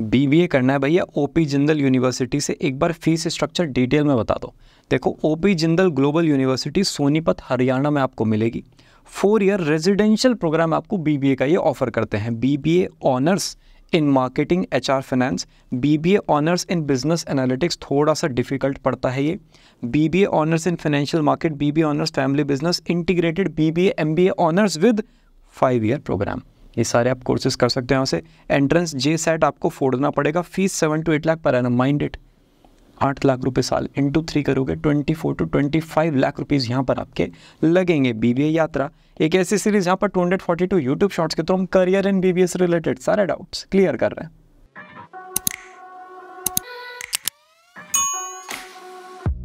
BBA करना है भैया ओपी जिंदल यूनिवर्सिटी से एक बार फीस स्ट्रक्चर डिटेल में बता दो देखो O P Jindal global university Sonipat Haryana में आपको मिलेगी फोर ईयर रेजिडेंशियल प्रोग्राम आपको बीबीए का ये ऑफर करते हैं BBA honours in marketing H R finance B B A honours in business analytics थोड़ा सा डिफिकल्ट पड़ता है ये B B A honours in financial market B B honours family business integrated B B A M B A honours with five year programme ये सारे आप courses कर सकते हैं यहाँ से एंट्रेंस जे सेट आपको फोड़ना पड़ेगा fees seven to eight lakh per annum minded आठ लाख रुपए साल इंटू थ्री करोगे twenty four to twenty five lakh rupees यहाँ पर आपके लगेंगे बी यात्रा एक ऐसी सीरीज़ यहाँ पर two hundred forty two YouTube shorts के थ्रू तो हम करियर इन बी रिलेटेड सारे डाउट्स क्लियर कर रहे हैं